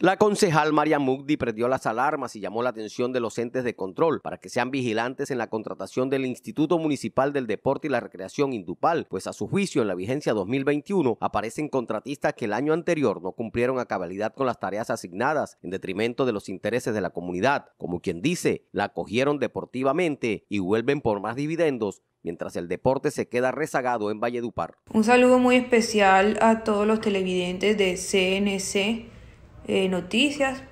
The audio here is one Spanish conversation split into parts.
La concejal María Mugdi perdió las alarmas y llamó la atención de los entes de control para que sean vigilantes en la contratación del Instituto Municipal del Deporte y la Recreación Indupal, pues a su juicio en la vigencia 2021 aparecen contratistas que el año anterior no cumplieron a cabalidad con las tareas asignadas en detrimento de los intereses de la comunidad, como quien dice, la cogieron deportivamente y vuelven por más dividendos mientras el deporte se queda rezagado en Valledupar. Un saludo muy especial a todos los televidentes de CNC eh, noticias.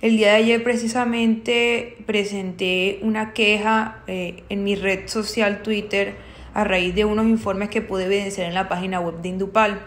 El día de ayer precisamente presenté una queja eh, en mi red social Twitter a raíz de unos informes que pude evidenciar en la página web de Indupal.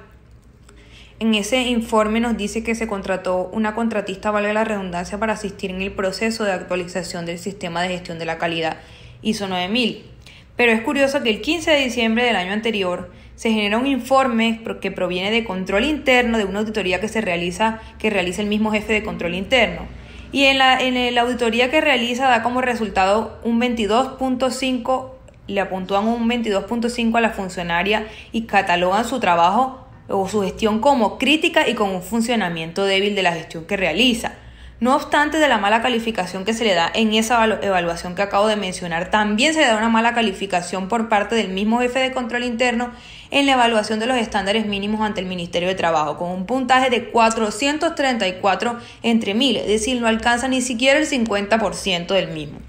En ese informe nos dice que se contrató una contratista, valga la redundancia, para asistir en el proceso de actualización del sistema de gestión de la calidad ISO 9000. Pero es curioso que el 15 de diciembre del año anterior se genera un informe que proviene de control interno de una auditoría que se realiza, que realiza el mismo jefe de control interno. Y en la, en la auditoría que realiza da como resultado un 22.5, le apuntúan un 22.5 a la funcionaria y catalogan su trabajo o su gestión como crítica y con un funcionamiento débil de la gestión que realiza. No obstante de la mala calificación que se le da en esa evaluación que acabo de mencionar, también se le da una mala calificación por parte del mismo jefe de control interno en la evaluación de los estándares mínimos ante el Ministerio de Trabajo, con un puntaje de 434 entre 1000, es decir, no alcanza ni siquiera el 50% del mismo.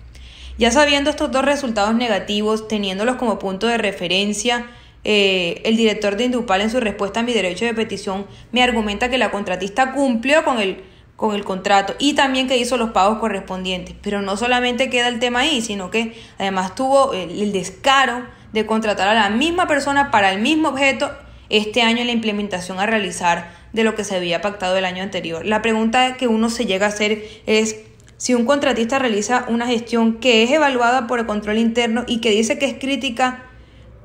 Ya sabiendo estos dos resultados negativos, teniéndolos como punto de referencia, eh, el director de Indupal en su respuesta a mi derecho de petición me argumenta que la contratista cumplió con el con el contrato y también que hizo los pagos correspondientes. Pero no solamente queda el tema ahí, sino que además tuvo eh, el descaro de contratar a la misma persona para el mismo objeto este año en la implementación a realizar de lo que se había pactado el año anterior. La pregunta que uno se llega a hacer es si un contratista realiza una gestión que es evaluada por el control interno y que dice que es crítica,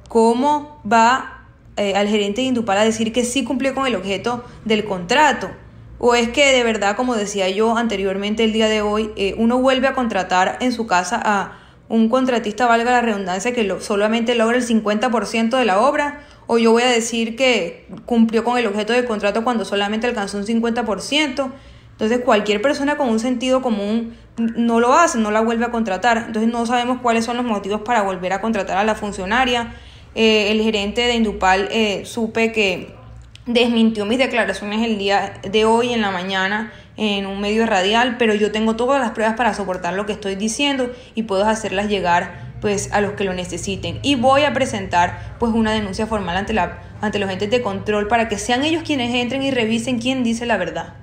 ¿cómo va eh, al gerente de Indupal a decir que sí cumplió con el objeto del contrato? ¿O es que de verdad, como decía yo anteriormente el día de hoy, eh, uno vuelve a contratar en su casa a un contratista, valga la redundancia, que solamente logra el 50% de la obra? ¿O yo voy a decir que cumplió con el objeto del contrato cuando solamente alcanzó un 50%? Entonces cualquier persona con un sentido común no lo hace, no la vuelve a contratar. Entonces no sabemos cuáles son los motivos para volver a contratar a la funcionaria. Eh, el gerente de Indupal eh, supe que desmintió mis declaraciones el día de hoy en la mañana en un medio radial, pero yo tengo todas las pruebas para soportar lo que estoy diciendo y puedo hacerlas llegar pues a los que lo necesiten y voy a presentar pues una denuncia formal ante la ante los entes de control para que sean ellos quienes entren y revisen quién dice la verdad.